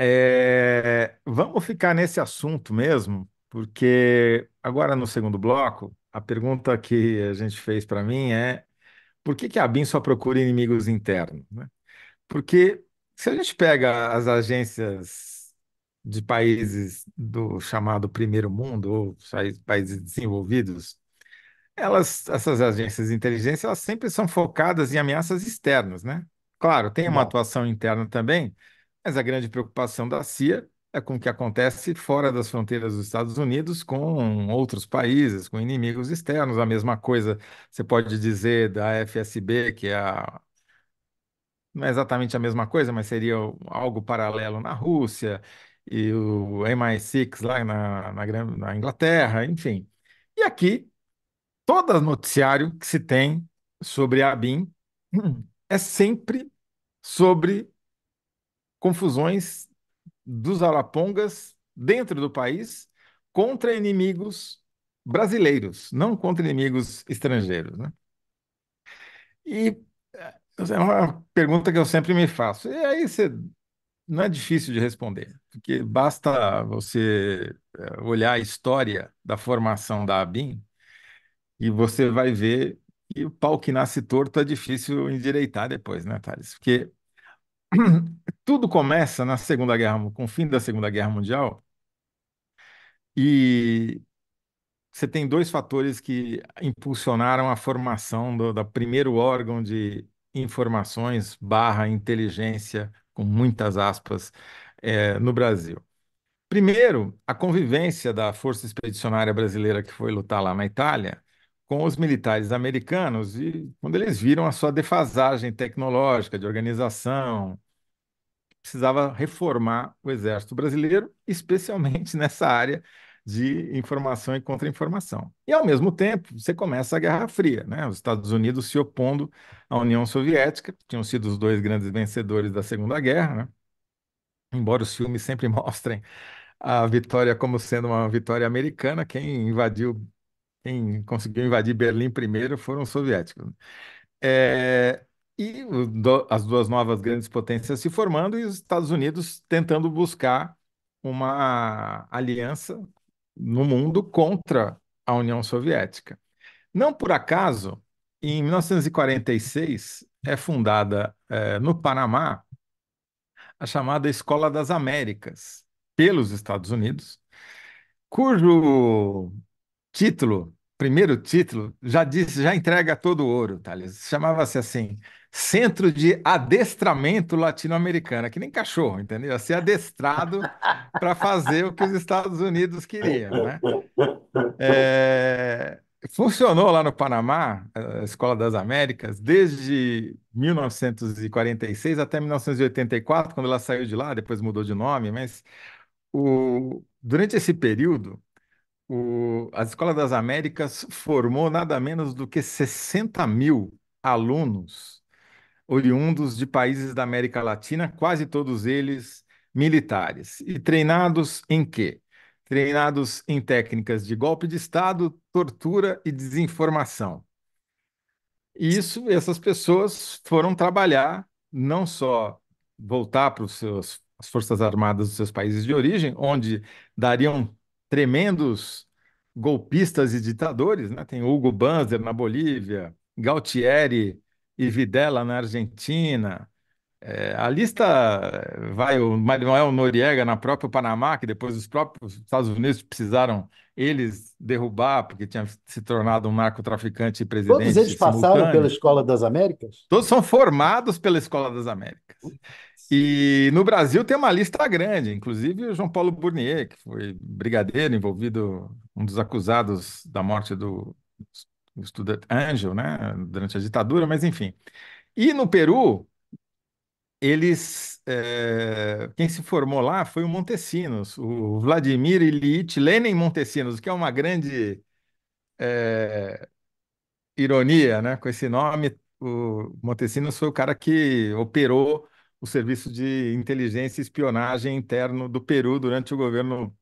É, vamos ficar nesse assunto mesmo, porque agora no segundo bloco, a pergunta que a gente fez para mim é por que, que a BIM só procura inimigos internos? Né? Porque se a gente pega as agências de países do chamado primeiro mundo, ou países desenvolvidos, elas, essas agências de inteligência, elas sempre são focadas em ameaças externas, né? Claro, tem uma atuação interna também, mas a grande preocupação da CIA é com o que acontece fora das fronteiras dos Estados Unidos com outros países, com inimigos externos. A mesma coisa você pode dizer da FSB, que é a... não é exatamente a mesma coisa, mas seria algo paralelo na Rússia, e o MI6 lá na, na, na Inglaterra, enfim. E aqui, todo noticiário que se tem sobre a ABIN é sempre sobre confusões dos arapongas dentro do país contra inimigos brasileiros, não contra inimigos estrangeiros. Né? E é, é uma pergunta que eu sempre me faço. E aí você não é difícil de responder, porque basta você é, olhar a história da formação da ABIN e você vai ver que o pau que nasce torto é difícil endireitar depois, né, Thales? Porque tudo começa na Segunda Guerra, com o fim da Segunda Guerra Mundial, e você tem dois fatores que impulsionaram a formação do, do primeiro órgão de informações barra inteligência, com muitas aspas, é, no Brasil. Primeiro, a convivência da Força Expedicionária Brasileira que foi lutar lá na Itália com os militares americanos e quando eles viram a sua defasagem tecnológica, de organização, precisava reformar o exército brasileiro, especialmente nessa área de informação e contra-informação. E ao mesmo tempo, você começa a Guerra Fria, né? Os Estados Unidos se opondo à União Soviética, que tinham sido os dois grandes vencedores da Segunda Guerra, né? Embora os filmes sempre mostrem a vitória como sendo uma vitória americana, quem invadiu quem conseguiu invadir Berlim primeiro foram os soviéticos. É, e do, as duas novas grandes potências se formando e os Estados Unidos tentando buscar uma aliança no mundo contra a União Soviética. Não por acaso, em 1946 é fundada é, no Panamá a chamada Escola das Américas pelos Estados Unidos, cujo título, primeiro título, já disse, já entrega todo o ouro, Thales. Chamava-se assim, Centro de Adestramento Latino-Americano, que nem cachorro, entendeu? Ia ser adestrado para fazer o que os Estados Unidos queriam, né? É... Funcionou lá no Panamá, a Escola das Américas, desde 1946 até 1984, quando ela saiu de lá, depois mudou de nome, mas o... durante esse período, o, a Escola das Américas formou nada menos do que 60 mil alunos oriundos de países da América Latina, quase todos eles militares. E treinados em quê? Treinados em técnicas de golpe de Estado, tortura e desinformação. E isso, essas pessoas foram trabalhar, não só voltar para os seus as forças armadas dos seus países de origem, onde dariam tremendos golpistas e ditadores, né? Tem Hugo Banzer na Bolívia, Galtieri e Videla na Argentina, é, a lista eh, vai o Manuel Noriega na própria Panamá, que depois os próprios Estados Unidos precisaram eles derrubar, porque tinha se tornado um narcotraficante e presidente. Todos eles passaram pela Escola das Américas? Todos são formados pela Escola das Américas. E no Brasil tem uma lista grande, inclusive o João Paulo Burnier, que foi brigadeiro envolvido, um dos acusados da morte do, do estudante Angel, né, durante a ditadura, mas enfim. E no Peru, eles é, quem se formou lá foi o Montesinos, o Vladimir Ilyich Lenin Montesinos, que é uma grande é, ironia, né? Com esse nome, o Montesinos foi o cara que operou o serviço de inteligência e espionagem interno do Peru durante o governo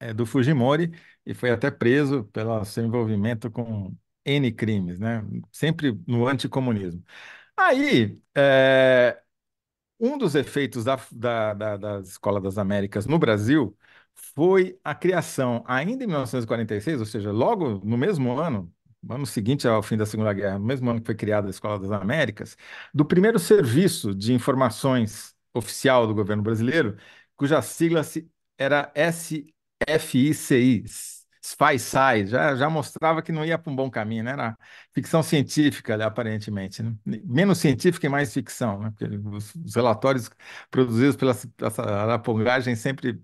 é, do Fujimori e foi até preso pelo seu envolvimento com N crimes, né? Sempre no anticomunismo. Aí, é, um dos efeitos da, da, da, da Escola das Américas no Brasil foi a criação, ainda em 1946, ou seja, logo no mesmo ano, ano seguinte ao fim da Segunda Guerra, no mesmo ano que foi criada a Escola das Américas, do primeiro serviço de informações oficial do governo brasileiro, cuja sigla era SFICI, Spy Side, já, já mostrava que não ia para um bom caminho, né? Era ficção científica, né, aparentemente. Né? Menos científica e mais ficção, né? Porque os, os relatórios produzidos pela Arapongagem sempre,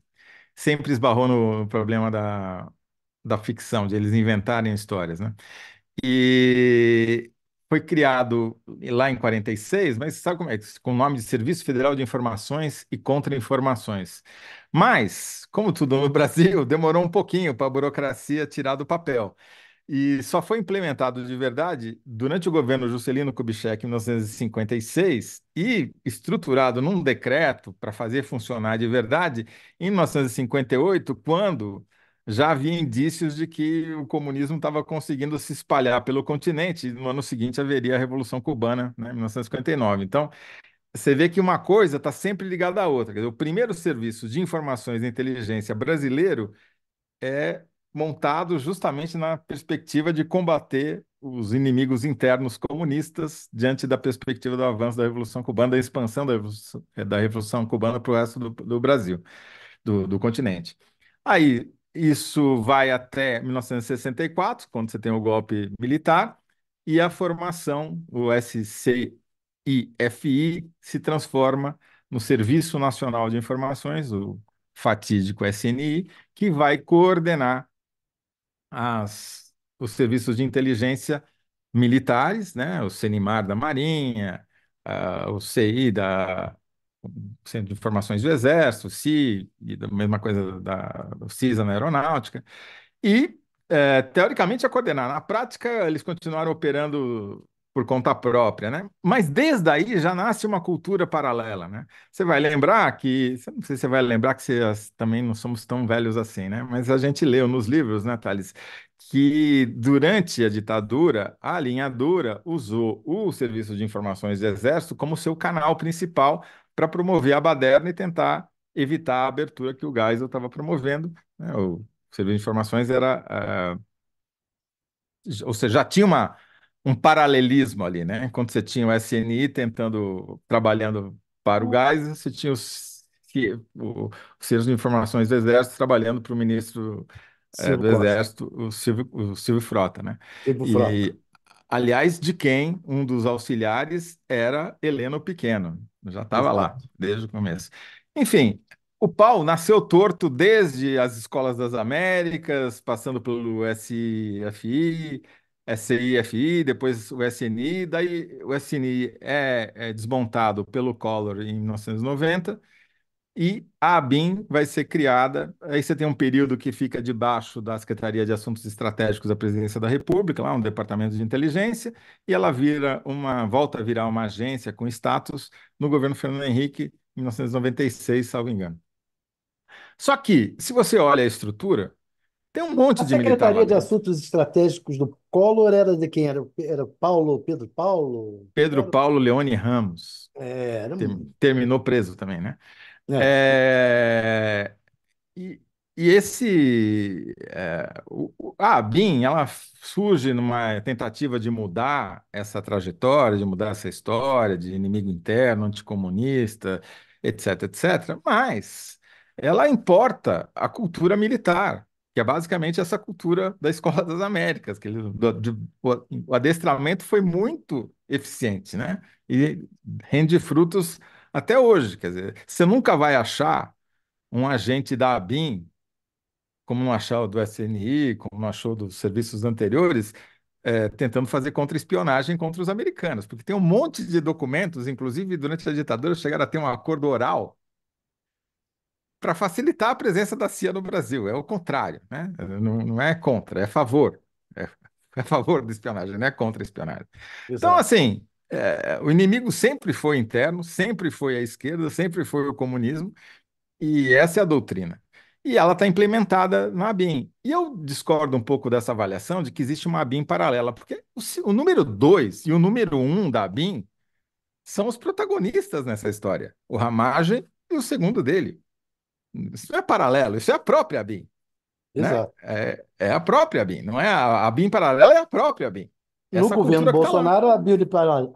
sempre esbarrou no problema da, da ficção, de eles inventarem histórias, né? E foi criado lá em 46, mas sabe como é? Com o nome de Serviço Federal de Informações e Contra-Informações. Mas, como tudo no Brasil, demorou um pouquinho para a burocracia tirar do papel. E só foi implementado de verdade durante o governo Juscelino Kubitschek, em 1956, e estruturado num decreto para fazer funcionar de verdade, em 1958, quando já havia indícios de que o comunismo estava conseguindo se espalhar pelo continente e no ano seguinte haveria a Revolução Cubana, né, 1959. Então, você vê que uma coisa está sempre ligada à outra. Dizer, o primeiro serviço de informações e inteligência brasileiro é montado justamente na perspectiva de combater os inimigos internos comunistas diante da perspectiva do avanço da Revolução Cubana, da expansão da Revolução, eh, da Revolução Cubana para o resto do, do Brasil, do, do continente. Aí, isso vai até 1964, quando você tem o golpe militar, e a formação, o SCIFI, se transforma no Serviço Nacional de Informações, o fatídico SNI, que vai coordenar as, os serviços de inteligência militares, né? o CENIMAR da Marinha, uh, o CI da Centro de Informações do Exército, CI, e da mesma coisa da CISA na Aeronáutica, e é, teoricamente a coordenar. Na prática, eles continuaram operando por conta própria, né? Mas desde aí já nasce uma cultura paralela, né? Você vai lembrar que, não sei se você vai lembrar que vocês também não somos tão velhos assim, né? Mas a gente leu nos livros, né, Thales, que durante a ditadura, a linha dura usou o Serviço de Informações do Exército como seu canal principal para promover a baderna e tentar evitar a abertura que o Geisel estava promovendo. Né? O serviço de informações era. Uh... ou seja, já tinha uma, um paralelismo ali, né? Enquanto você tinha o SNI tentando, trabalhando para o uhum. Geisel, você tinha os, o, o Serviço de Informações do Exército trabalhando para o ministro é, do Costa. Exército, o Silvio, o Silvio Frota, né? Silvio Frota. E, aliás, de quem um dos auxiliares era Heleno Pequeno, já estava lá desde o começo. Enfim, o pau nasceu torto desde as escolas das Américas, passando pelo SFI, SIFI, depois o SNI, daí o SNI é, é desmontado pelo Collor em 1990 e a ABIN vai ser criada. Aí você tem um período que fica debaixo da Secretaria de Assuntos Estratégicos da Presidência da República, lá um departamento de inteligência, e ela vira uma volta a virar uma agência com status no governo Fernando Henrique, em 1996, salvo engano. Só que, se você olha a estrutura, tem um monte a de militar. A Secretaria de Assuntos Estratégicos do Collor era de quem? Era, era Paulo, Pedro Paulo? Pedro Paulo Leone Ramos. É, era... Terminou preso também, né? É. é. E, e esse. É, o, a BIM, ela surge numa tentativa de mudar essa trajetória, de mudar essa história de inimigo interno, anticomunista, etc, etc. Mas ela importa a cultura militar, que é basicamente essa cultura da Escola das Américas, que ele- do- de- o, o adestramento foi muito eficiente, né? E rende frutos até hoje, quer dizer, você nunca vai achar um agente da ABIN, como não achou do SNI, como não achou dos serviços anteriores, é, tentando fazer contra-espionagem contra os americanos, porque tem um monte de documentos, inclusive durante a ditadura chegaram a ter um acordo oral para facilitar a presença da CIA no Brasil. É o contrário, né? não, não é contra, é a favor. É, é a favor da espionagem, não é contra a espionagem. Então, Exato. Então, assim, é, o inimigo sempre foi interno, sempre foi a esquerda, sempre foi o comunismo, e essa é a doutrina. E ela está implementada na ABIN. E eu discordo um pouco dessa avaliação de que existe uma ABIN paralela, porque o, o número 2 e o número 1 um da ABIN são os protagonistas nessa história, o Ramage e o segundo dele. Isso não é paralelo, isso é a própria ABIN. Né? É, é, a própria BIM, não é a, a BIM paralela, é a própria BIM. No Essa governo tá Bolsonaro, a, BIM paralela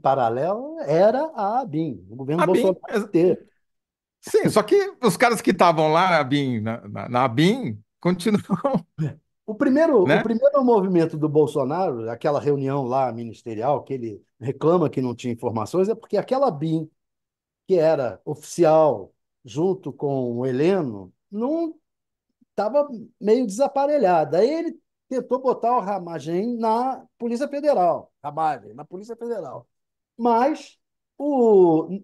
paralelo era a BIM. o governo a Bolsonaro BIM, ter. Sim, só que os caras que estavam lá na BIM, na, na, na continuam. O primeiro, né? o primeiro movimento do Bolsonaro, aquela reunião lá ministerial, que ele reclama que não tinha informações, é porque aquela BIM, que era oficial junto com o Heleno, não estava meio desaparelhada. Aí ele tentou botar o Ramagem na Polícia Federal. Ramagem, na Polícia Federal. Mas o,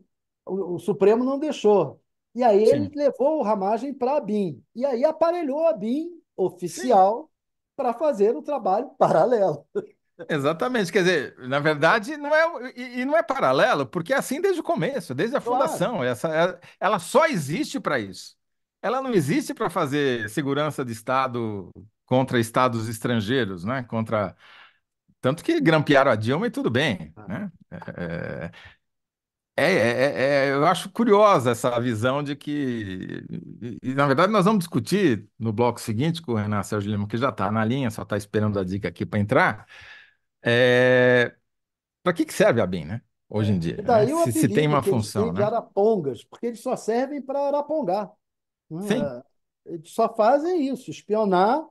o, o Supremo não deixou. E aí Sim. ele levou o Ramagem para a BIM. E aí aparelhou a BIM oficial para fazer o um trabalho paralelo. Exatamente, quer dizer, na verdade, não é, e, e, não é paralelo, porque é assim desde o começo, desde a claro. fundação. Essa, é, ela só existe para isso. Ela não existe para fazer segurança de Estado contra estados estrangeiros, né? Contra tanto que grampearam a Dilma e tudo bem, ah. né? É, é, é, é, é, eu acho curiosa essa visão de que, e, na verdade, nós vamos discutir no bloco seguinte com o Renan Sérgio Lima, que já está na linha, só está esperando a dica aqui para entrar. É, para que, que serve a BIM, né? Hoje em é. dia. Né? Se, se, tem uma função. Eles né? de Arapongas, porque eles só servem para arapongar. Sim. Hum, eles só fazem isso, espionar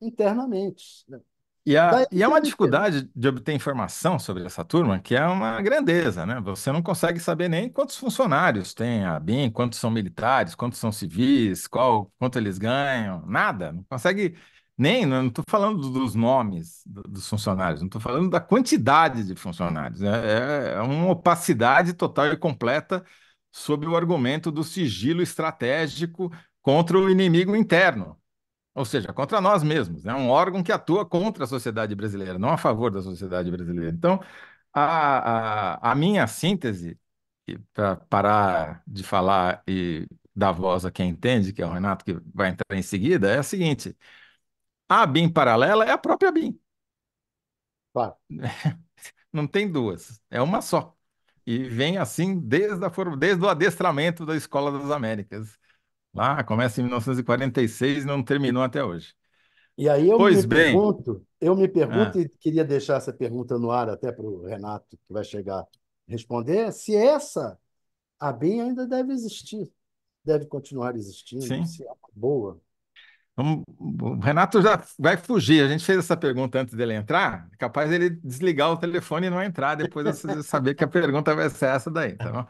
internamente. Né? E, a, e, é uma dificuldade de obter informação sobre essa turma que é uma grandeza, né? Você não consegue saber nem quantos funcionários tem a BIM, quantos são militares, quantos são civis, qual, quanto eles ganham, nada. Não consegue nem, não estou falando dos nomes dos funcionários, não estou falando da quantidade de funcionários. É, é, é uma opacidade total e completa sobre o argumento do sigilo estratégico contra o inimigo interno ou seja, contra nós mesmos. É né? um órgão que atua contra a sociedade brasileira, não a favor da sociedade brasileira. Então, a, a, a minha síntese, para parar de falar e dar voz a quem entende, que é o Renato que vai entrar em seguida, é a seguinte: a BIM paralela é a própria BIM. Claro. Não tem duas, é uma só. E vem assim desde, a, desde o adestramento da Escola das Américas. Lá ah, começa em 1946 e não terminou até hoje. E aí eu Pois me bem. pergunto, eu me pergunto Ah, e queria deixar essa pergunta no ar até para o Renato, que vai chegar, responder, se essa a bem ainda deve existir, deve continuar existindo, sim. se é uma boa. O Renato já vai fugir. A gente fez essa pergunta antes dele entrar. Capaz ele desligar o telefone e não entrar depois de saber que a pergunta vai ser essa daí, tá bom?